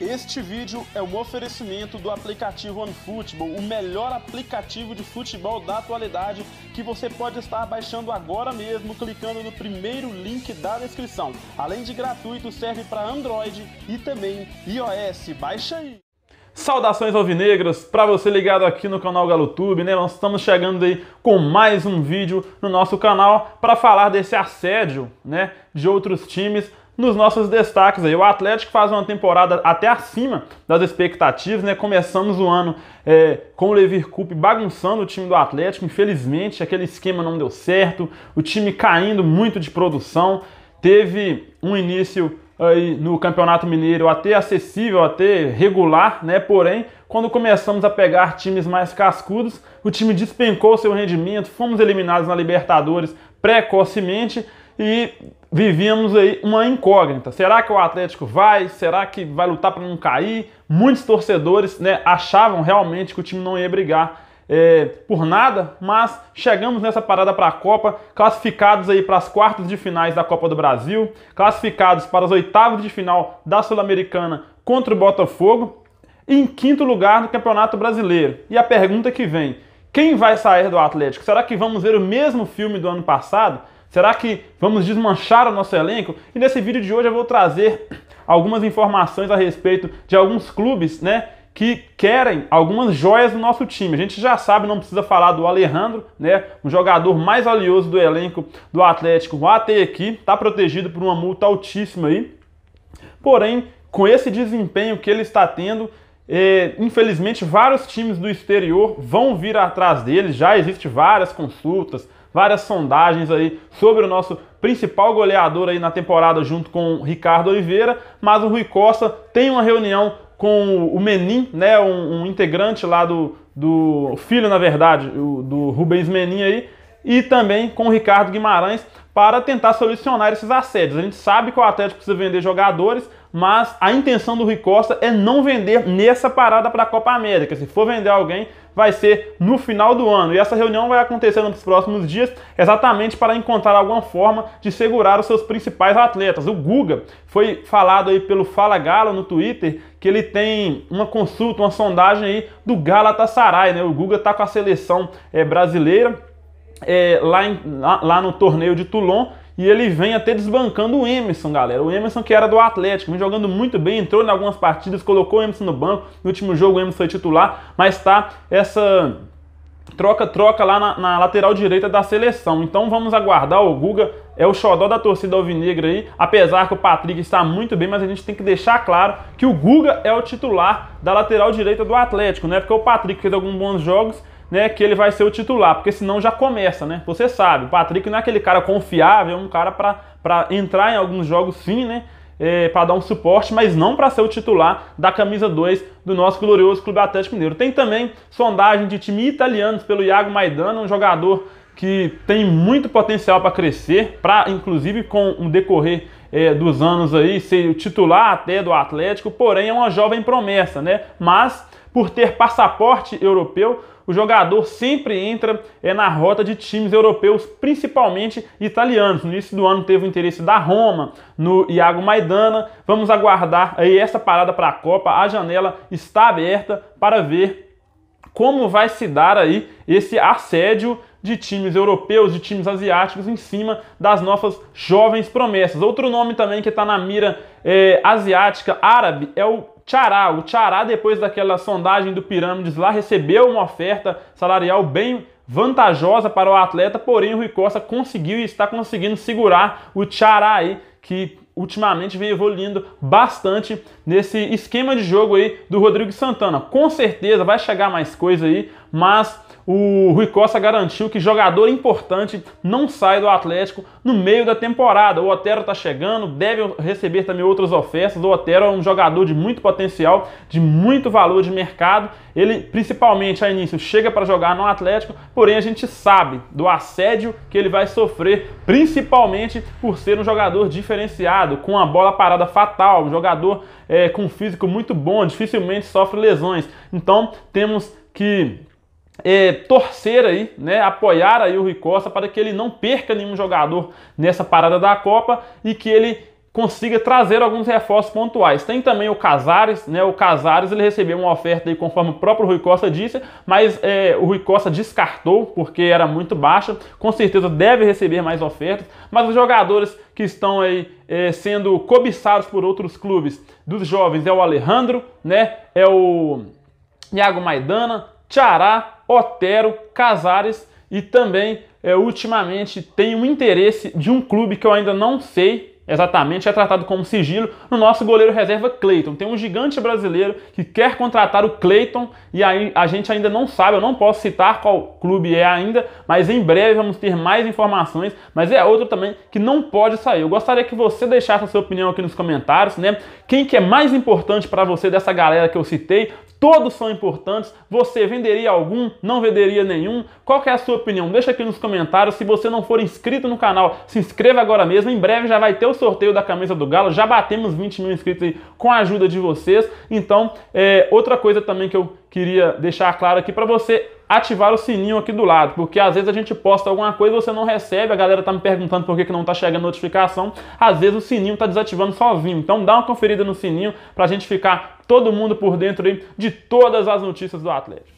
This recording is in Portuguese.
Este vídeo é um oferecimento do aplicativo OneFootball, o melhor aplicativo de futebol da atualidade que você pode estar baixando agora mesmo clicando no primeiro link da descrição. Além de gratuito, serve para Android e também iOS. Baixa aí! Saudações alvinegras para você ligado aqui no canal GaloTube, né? Nós estamos chegando aí com mais um vídeo no nosso canal para falar desse assédio, né, de outros times nos nossos destaques aí. O Atlético faz uma temporada até acima das expectativas, né? Começamos o ano é, com o Levir Coupe bagunçando o time do Atlético, infelizmente aquele esquema não deu certo, o time caindo muito de produção, teve um início aí no Campeonato Mineiro até acessível, até regular, né? Porém, quando começamos a pegar times mais cascudos, o time despencou seu rendimento, fomos eliminados na Libertadores precocemente e vivíamos aí uma incógnita. Será que o Atlético vai? Será que vai lutar para não cair? Muitos torcedores né, achavam realmente que o time não ia brigar é, por nada, mas chegamos nessa parada para a Copa, classificados aí para as quartas de finais da Copa do Brasil, classificados para as oitavas de final da Sul-Americana contra o Botafogo, e em quinto lugar no Campeonato Brasileiro. E a pergunta que vem: quem vai sair do Atlético? Será que vamos ver o mesmo filme do ano passado? Será que vamos desmanchar o nosso elenco? E nesse vídeo de hoje eu vou trazer algumas informações a respeito de alguns clubes, né? que querem algumas joias do nosso time. A gente já sabe, não precisa falar do Alejandro, né? Um jogador mais valioso do elenco do Atlético o aqui, está protegido por uma multa altíssima aí. Porém, com esse desempenho que ele está tendo, infelizmente, vários times do exterior vão vir atrás dele. Já existem várias consultas, várias sondagens aí sobre o nosso principal goleador aí na temporada junto com o Ricardo Oliveira, mas o Rui Costa tem uma reunião com o Menin, né, um, um integrante lá do, do filho, na verdade, do Rubens Menin aí, e também com o Ricardo Guimarães para tentar solucionar esses assédios. A gente sabe que o Atlético precisa vender jogadores, mas a intenção do Rui Costa é não vender nessa parada para a Copa América. Se for vender alguém, vai ser no final do ano. E essa reunião vai acontecer nos próximos dias, exatamente para encontrar alguma forma de segurar os seus principais atletas. O Guga foi falado aí pelo Fala Galo no Twitter que ele tem uma consulta, uma sondagem aí do Galatasaray, né? O Guga está com a seleção é, brasileira é, lá, em, lá, lá, no torneio de Toulon e ele vem até desbancando o Emerson, galera. O Emerson que era do Atlético, vem jogando muito bem, entrou em algumas partidas, colocou o Emerson no banco. No último jogo o Emerson foi titular, mas tá essa troca-troca lá na, na, lateral direita da seleção. Então vamos aguardar o Guga. É o xodó da torcida alvinegra aí, apesar que o Patrick está muito bem, mas a gente tem que deixar claro que o Guga é o titular da lateral direita do Atlético, né? Porque o Patrick fez alguns bons jogos, né, que ele vai ser o titular, porque senão já começa, né? Você sabe, o Patrick não é aquele cara confiável, é um cara para entrar em alguns jogos sim, né? É, para dar um suporte, mas não para ser o titular da camisa 2 do nosso glorioso Clube Atlético Mineiro. Tem também sondagem de time italianos pelo Iago Maidana, um jogador que tem muito potencial para crescer, para inclusive com o decorrer é, dos anos aí, ser o titular até do Atlético, porém é uma jovem promessa, né? Mas por ter passaporte europeu, o jogador sempre entra é, na rota de times europeus, principalmente italianos. No início do ano teve o interesse da Roma, no Iago Maidana. Vamos aguardar aí essa parada para a Copa. A janela está aberta para ver como vai se dar aí esse assédio de times europeus, de times asiáticos em cima das nossas jovens promessas. Outro nome também que está na mira é, asiática, árabe, é o Tchará. O Tchará, depois daquela sondagem do Pirâmides lá, recebeu uma oferta salarial bem vantajosa para o atleta, porém o Rui Costa conseguiu e está conseguindo segurar o Tchará aí, que ultimamente vem evoluindo bastante nesse esquema de jogo aí do Rodrigo Santana. Com certeza vai chegar mais coisa aí, mas o Rui Costa garantiu que jogador importante não sai do Atlético no meio da temporada. O Otero está chegando, deve receber também outras ofertas. O Otero é um jogador de muito potencial, de muito valor de mercado. Ele, principalmente a início, chega para jogar no Atlético, porém a gente sabe do assédio que ele vai sofrer, principalmente por ser um jogador diferenciado, com a bola parada fatal, um jogador é, com um físico muito bom, dificilmente sofre lesões. Então temos que é, torcer aí, né, apoiar aí o Rui Costa para que ele não perca nenhum jogador nessa parada da Copa e que ele consiga trazer alguns reforços pontuais. Tem também o Casares, né? O Casares ele recebeu uma oferta aí, conforme o próprio Rui Costa disse, mas é, o Rui Costa descartou porque era muito baixa. Com certeza deve receber mais ofertas, mas os jogadores que estão aí é, sendo cobiçados por outros clubes dos jovens é o Alejandro, né? É o Iago Maidana, Tiará, Otero, Casares e também é, ultimamente tem um interesse de um clube que eu ainda não sei exatamente, é tratado como sigilo no nosso goleiro reserva Cleiton. Tem um gigante brasileiro que quer contratar o Cleiton e aí a gente ainda não sabe, eu não posso citar qual clube é ainda, mas em breve vamos ter mais informações, mas é outro também que não pode sair. Eu gostaria que você deixasse a sua opinião aqui nos comentários, né? Quem que é mais importante para você dessa galera que eu citei? Todos são importantes. Você venderia algum? Não venderia nenhum? Qual é a sua opinião? Deixa aqui nos comentários. Se você não for inscrito no canal, se inscreva agora mesmo. Em breve já vai ter o sorteio da camisa do Galo, já batemos 20 mil inscritos aí com a ajuda de vocês. Então, é, outra coisa também que eu queria deixar claro aqui para você ativar o sininho aqui do lado, porque às vezes a gente posta alguma coisa e você não recebe, a galera tá me perguntando por que, que não tá chegando notificação, às vezes o sininho tá desativando sozinho, então dá uma conferida no sininho pra gente ficar todo mundo por dentro aí de todas as notícias do Atlético.